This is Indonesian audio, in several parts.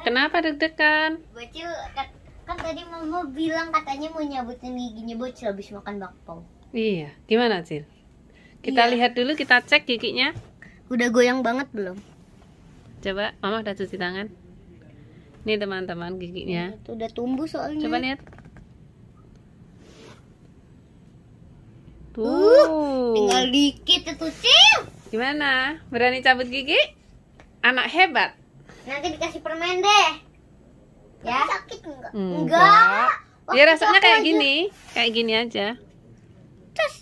Kenapa deg-degan? Bocil kan, kan tadi mama bilang katanya mau nyabutin giginya bocil habis makan bakpao. Iya, gimana Cil? Kita iya. lihat dulu, kita cek giginya. Udah goyang banget belum? Coba, mama udah cuci tangan. Ini teman-teman giginya. Iya, itu udah tumbuh soalnya. Coba lihat. Uh, Tuh. Uh, tinggal dikit itu Cil. Gimana? Berani cabut gigi? Anak hebat. Nanti dikasih permen deh. Ya. Tapi sakit enggak? Enggak. Ya rasanya kayak aja. gini, kayak gini aja. Terus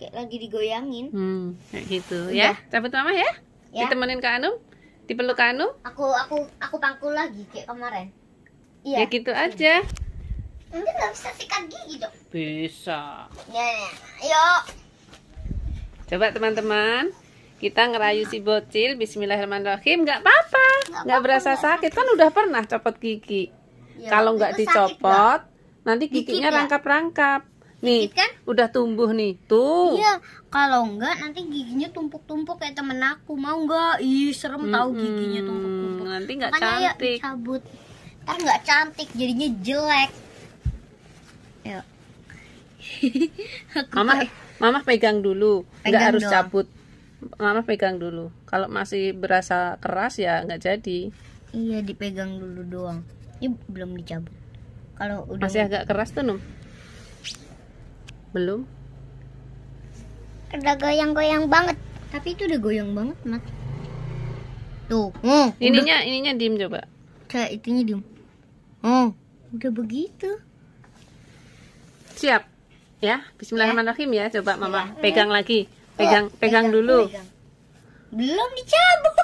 kayak lagi digoyangin. Hmm, kayak gitu Udah. ya. Cabut mama ya. ya. Ditemenin Kak Anum. Dipeluk Kak Anum. Aku aku aku pangku lagi kayak kemarin. Iya. Ya gitu hmm. aja. Mungkin nggak bisa sikat gigi dong. Bisa. Ya, ya. yuk. Coba teman-teman, kita ngerayu si bocil Bismillahirrahmanirrahim nggak apa-apa nggak berasa enggak sakit kan udah pernah copot gigi ya, kalau nggak dicopot nanti giginya ya? rangkap-rangkap nih kan? udah tumbuh nih tuh iya kalau nggak nanti giginya tumpuk-tumpuk kayak temen aku mau nggak ih serem hmm, tahu giginya tumpuk-tumpuk nanti nggak cantik ya, cabut ntar nggak cantik jadinya jelek mama mama pegang dulu nggak harus dong. cabut mama pegang dulu kalau masih berasa keras ya nggak jadi iya dipegang dulu doang ini belum dicabut kalau udah masih agak keras tuh num belum Ada goyang-goyang banget tapi itu udah goyang banget mat tuh Hmm, ininya udah. ininya dim coba kayak itunya dim. oh hmm. udah begitu siap ya Bismillahirrahmanirrahim ya coba mama ya. pegang lagi Pegang, pegang, dulu. Belum dicabut.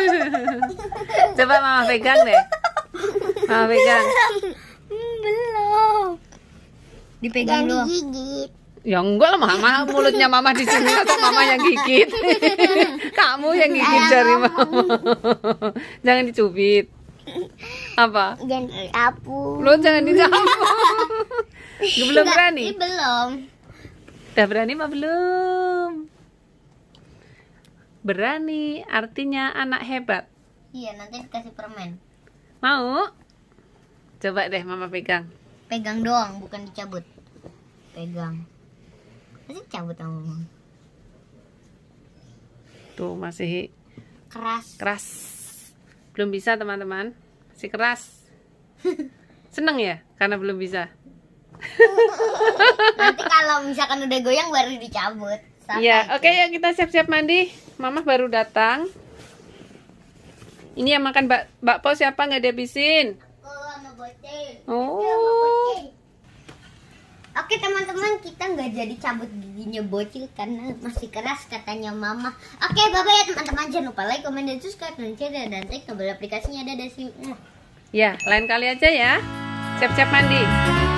Coba mama pegang deh. Mama pegang. Hmm, belum. Dipegang dulu. Ya enggak lah mama, mulutnya mama di sini atau mama yang gigit. Kamu yang gigit Ayah, dari mama. mama. jangan dicubit. Apa? Jangan dicapu. Lo jangan dicapu. belum berani? Belum. Udah berani mah belum? berani artinya anak hebat. Iya, nanti dikasih permen. Mau? Coba deh mama pegang. Pegang doang, bukan dicabut. Pegang. Masih cabut sama Tuh, masih keras. Keras. Belum bisa, teman-teman. Masih keras. Seneng ya karena belum bisa. Nanti kalau misalkan udah goyang baru dicabut. Iya, oke okay, ya kita siap-siap mandi. Mama baru datang. Ini yang makan bak bakpo siapa nggak dia bisin. Oh. Oke teman-teman kita nggak jadi cabut giginya bocil karena masih keras katanya mama. Oke bye bye ya teman-teman jangan lupa like, komen dan subscribe dan share dan like tombol aplikasinya ada di sini. Ya lain kali aja ya. Siap-siap mandi.